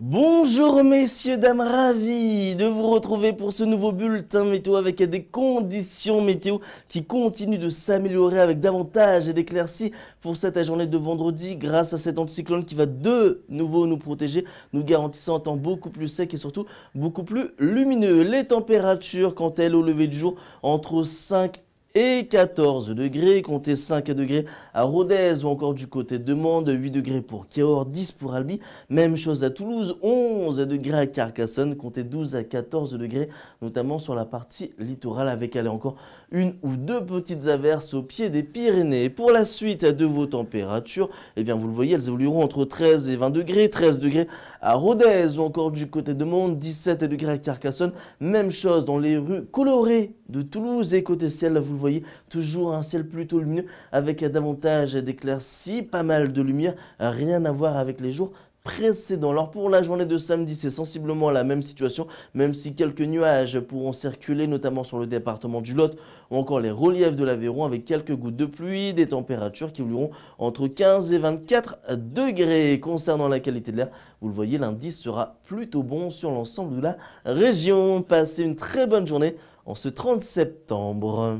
Bonjour messieurs, dames, ravis de vous retrouver pour ce nouveau bulletin météo avec des conditions météo qui continuent de s'améliorer avec davantage et d'éclaircies pour cette journée de vendredi grâce à cet anticyclone qui va de nouveau nous protéger, nous garantissant un temps beaucoup plus sec et surtout beaucoup plus lumineux. Les températures quant à elles au lever du jour entre 5 et 14 degrés. Comptez 5 degrés à Rodez ou encore du côté de Mende, 8 degrés pour Cahors, 10 pour Albi. Même chose à Toulouse, 11 degrés à Carcassonne, comptez 12 à 14 degrés, notamment sur la partie littorale avec allez encore une ou deux petites averses au pied des Pyrénées. Et pour la suite de vos températures, eh bien vous le voyez, elles évolueront entre 13 et 20 degrés, 13 degrés à Rodez ou encore du côté de Mende, 17 degrés à Carcassonne. Même chose dans les rues colorées de Toulouse et côté ciel, vous le voyez toujours un ciel plutôt lumineux avec davantage d'éclaircies, pas mal de lumière, rien à voir avec les jours précédents. Alors pour la journée de samedi, c'est sensiblement la même situation, même si quelques nuages pourront circuler, notamment sur le département du Lot ou encore les reliefs de l'Aveyron avec quelques gouttes de pluie, des températures qui ouvriront entre 15 et 24 degrés. Concernant la qualité de l'air, vous le voyez, l'indice sera plutôt bon sur l'ensemble de la région. Passez une très bonne journée en ce 30 septembre.